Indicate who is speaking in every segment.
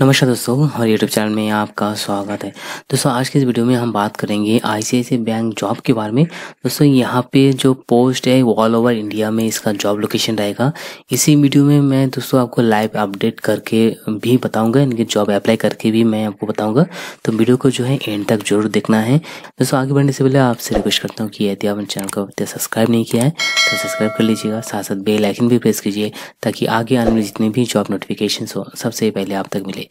Speaker 1: नमस्कार दोस्तों हमारे यूट्यूब चैनल में आपका स्वागत है दोस्तों आज के इस वीडियो में हम बात करेंगे सी बैंक जॉब के बारे में दोस्तों यहाँ पे जो पोस्ट है ऑल ओवर इंडिया में इसका जॉब लोकेशन रहेगा इसी वीडियो में मैं दोस्तों आपको लाइव अपडेट करके भी बताऊंगा इनके जॉब अप्लाई करके भी मैं आपको बताऊँगा तो वीडियो को जो है एंड तक जरूर देखना है दोस्तों आगे बढ़ने से पहले आपसे रिक्वेस्ट करता हूँ कि यदि आपने चैनल को सब्सक्राइब नहीं किया है तो सब्सक्राइब कर लीजिएगा साथ साथ बेलाइकन भी प्रेस कीजिए ताकि आगे आने वाले जितने भी जॉब नोटिफिकेशन हो सबसे पहले आप तक मिले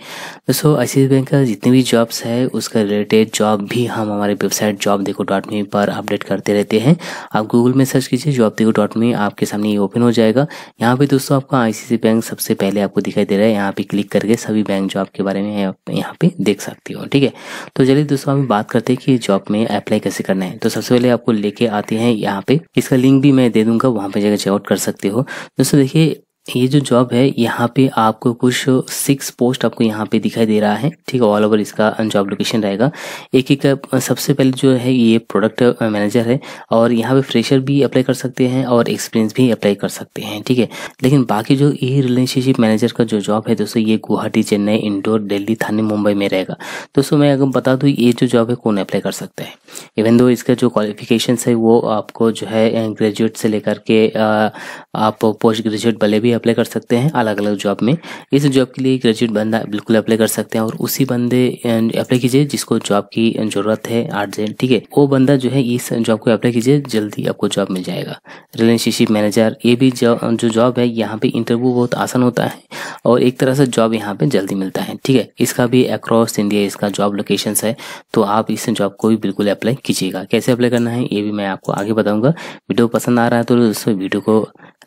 Speaker 1: दोस्तों आई बैंक का जितनी भी जॉब्स है उसका रिलेटेड जॉब भी हम हमारे वेबसाइट जॉब देखो डॉट मी पर अपडेट करते रहते हैं आप गूगल में सर्च कीजिए जॉब देखो डॉट मी आपके सामने ये ओपन हो जाएगा यहाँ पे दोस्तों आपका आई बैंक सबसे पहले आपको दिखाई दे रहा है यहाँ पे क्लिक करके सभी बैंक जॉब के बारे में यहाँ पे देख सकते हो ठीक है तो चलिए दोस्तों हम बात करते हैं कि जॉब में अप्लाई कैसे करना है तो सबसे पहले आपको लेके आते हैं यहाँ पे इसका लिंक भी मैं दे दूंगा वहाँ पे जगह चेकआउट कर सकते हो दोस्तों देखिए ये जो जॉब है यहाँ पे आपको कुछ सिक्स पोस्ट आपको यहाँ पे दिखाई दे रहा है ठीक है ऑल ओवर इसका जॉब लोकेशन रहेगा एक एक सबसे पहले जो है ये प्रोडक्ट मैनेजर है और यहाँ पे फ्रेशर भी अप्लाई कर सकते हैं और एक्सपीरियंस भी अप्लाई कर सकते हैं ठीक है लेकिन बाकी जो ये रिलेशनशिप मैनेजर का जो जॉब है दोस्तों ये गुवाहाटी चेन्नई इंडोर डेली थाने मुंबई में रहेगा दोस्तों मैं अगर बता दूँ ये जो जॉब है कौन अप्लाई कर सकता है इवन दो इसका जो क्वालिफिकेशन है वो आपको जो है ग्रेजुएट से लेकर के आप पोस्ट ग्रेजुएट भले भी अप्लाई कर सकते हैं अलग अलग जॉब में इस जॉब के लिए ग्रेजुएट बंदा बिल्कुल अप्लाई कर सकते हैं और उसी बंदे अप्लाई अं, कीजिए जिसको जॉब की जरूरत है अर्जेंट ठीक है वो बंदा जो है इस जॉब को अप्लाई कीजिए जल्दी आपको जॉब मिल जाएगा रिलेशनशिप मैनेजर ये भी जो जॉब है यहाँ पे इंटरव्यू बहुत आसान होता है और एक तरह से जॉब यहाँ पे जल्दी मिलता है ठीक है इसका भी अक्रॉस इंडिया इसका जॉब लोकेशन है तो आप इस जॉब को भी बिल्कुल अप्लाई कीजिएगा कैसे अप्लाई करना है ये भी मैं आपको आगे बताऊंगा वीडियो पसंद आ रहा है तो दोस्तों वीडियो को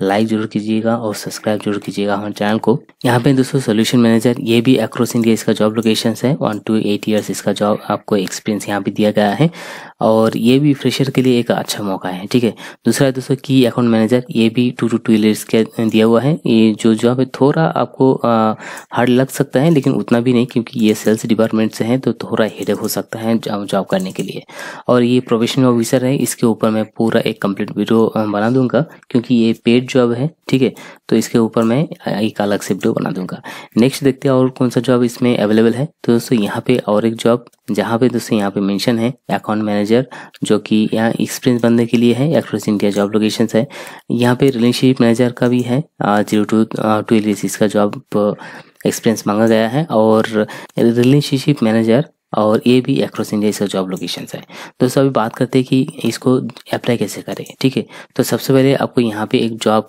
Speaker 1: लाइक जरूर कीजिएगा और सब्सक्राइब जरूर कीजिएगा हमारे चैनल को यहाँ पे दोस्तों सोल्यूशन मैनेजर ये भी अक्रॉस इंडिया इसका जॉब लोकेशन है वन टू एट ईयर्स इसका जॉब आपको एक्सपीरियंस यहाँ पे दिया गया है और ये भी फ्रेशर के लिए एक अच्छा मौका है ठीक है दूसरा दोस्तों की अकाउंट मैनेजर ये भी टू टू टू ईयर्स के दिया हुआ है ये जो जॉब है थोड़ा आपको हार्ड लग सकता है लेकिन उतना भी नहीं क्योंकि ये सेल्स डिपार्टमेंट से हैं तो थोड़ा हेडेक हो सकता है जॉब करने के लिए और ये प्रोफेशनल ऑफिसर है इसके ऊपर मैं पूरा एक कम्प्लीट वीडियो बना दूंगा क्योंकि ये पेड जॉब है ठीक है तो इसके ऊपर मैं एक अलग से वीडियो बना दूंगा नेक्स्ट देखते हैं और कौन सा जॉब इसमें अवेलेबल है तो दोस्तों यहाँ पे और एक जॉब जहाँ पे दोस्तों यहाँ पे मेंशन है अकाउंट मैनेजर जो कि यहाँ एक्सपीरियंस बनने के लिए है एक्सप्रेस इंडिया जॉब लोकेशन है यहाँ पे रिलेशनशिप मैनेजर का भी है जीरो टू ट्वेल्व का जॉब एक्सपीरियंस मांगा गया है और रिलेशनशिप मैनेजर और ये भी एक्रॉस इंडिया इसका जॉब लोकेशन है दोस्तों अभी बात करते हैं कि इसको अप्लाई कैसे करें ठीक है तो सबसे पहले आपको यहाँ पे एक जॉब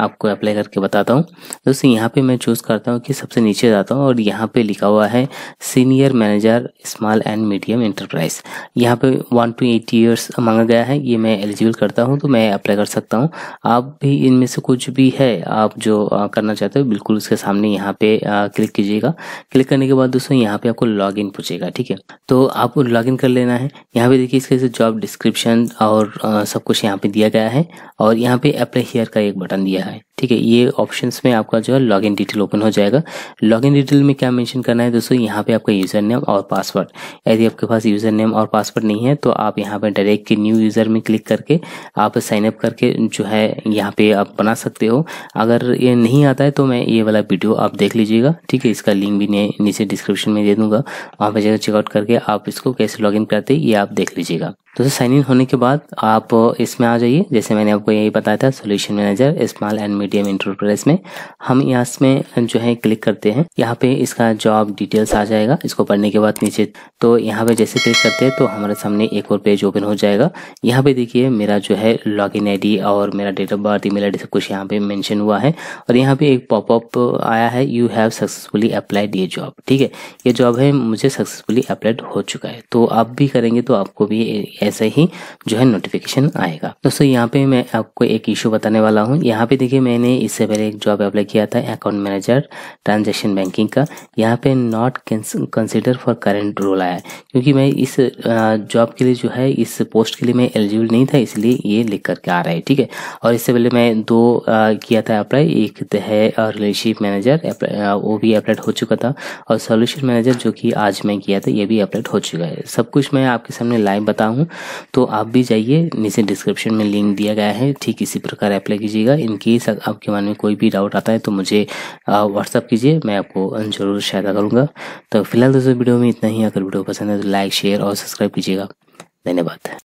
Speaker 1: आपको अप्लाई करके बताता हूँ दोस्तों यहाँ पे मैं चूज़ करता हूँ कि सबसे नीचे जाता हूँ और यहाँ पे लिखा हुआ है senior manager small and medium enterprise यहाँ पे वन टू एट ईयर्स मांगा गया है ये मैं एलिजिबल करता हूँ तो मैं अप्लाई कर सकता हूँ आप भी इनमें से कुछ भी है आप जो करना चाहते हो बिल्कुल उसके सामने यहाँ पे क्लिक कीजिएगा क्लिक करने के बाद दोस्तों यहाँ पे आपको लॉग पूछेगा ठीक है तो आप लॉग कर लेना है यहाँ पे देखिए इसके जॉब डिस्क्रिप्शन और सब कुछ यहाँ पे दिया गया है और यहाँ पे अप्लाई हेयर का एक बटन दिया है Okay ठीक है ये ऑप्शंस में आपका जो है लॉगिन डिटेल ओपन हो जाएगा लॉगिन डिटेल में क्या मेंशन करना है दोस्तों यहाँ पे आपका यूज़र नेम और पासवर्ड यदि आपके पास यूज़र नेम और पासवर्ड नहीं है तो आप यहाँ पे डायरेक्ट न्यू यूज़र में क्लिक करके आप साइनअप करके जो है यहाँ पे आप बना सकते हो अगर ये नहीं आता है तो मैं ये वाला वीडियो आप देख लीजिएगा ठीक है इसका लिंक भी नीचे डिस्क्रिप्शन में दे दूंगा वहाँ पर जगह चेकआउट करके आप इसको कैसे इन करते ये आप देख लीजिएगा दोस्तों साइन इन होने के बाद आप इसमें आ जाइए जैसे मैंने आपको यही बताया था solution manager small and Paytm enterprise में हम यहाँ e इसमें जो है क्लिक करते हैं यहाँ पे इसका जॉब डिटेल्स आ जाएगा इसको पढ़ने के बाद नीचे तो यहाँ पे जैसे क्लिक करते हैं तो हमारे सामने एक और पेज ओपन हो जाएगा यहाँ पे देखिए मेरा जो है लॉग इन और मेरा date of birth email I सब कुछ यहाँ पे मैंशन हुआ है और यहाँ पे एक पॉपअप आया है यू हैव सक्सेसफुली अप्लाइड ये जॉब ठीक है ये जॉब है मुझे सक्सेसफुली अप्लाइड हो चुका है तो आप भी करेंगे तो आपको भी ऐसे ही जो है नोटिफिकेशन आएगा दोस्तों यहाँ पे मैं आपको एक इशू बताने वाला हूँ यहाँ पे देखिए मैं मैंने इससे पहले एक जॉब अप्लाई किया था अकाउंट मैनेजर ट्रांजेक्शन बैंकिंग का यहाँ पे not consider for current role आया क्योंकि मैं इस जॉब के लिए जो है इस पोस्ट के लिए मैं एलिजिबल नहीं था इसलिए ये लिख करके आ रहा है ठीक है और इससे पहले मैं दो आ, किया था अप्लाई एक तो है रिलेशनशिप मैनेजर वो भी अपलाइड हो चुका था और सोल्यूशन मैनेजर जो कि आज मैं किया था ये भी अपलाइड हो चुका है सब कुछ मैं आपके सामने लाइव बताऊँ तो आप भी जाइए नीचे डिस्क्रिप्शन में लिंक दिया गया है ठीक इसी प्रकार अप्लाई कीजिएगा इनकेस आपके मन में कोई भी डाउट आता है तो मुझे व्हाट्सअप कीजिए मैं आपको ज़रूर सहायता करूँगा तो फिलहाल दोस्तों वीडियो में इतना ही अगर वीडियो पसंद है तो लाइक शेयर और सब्सक्राइब कीजिएगा धन्यवाद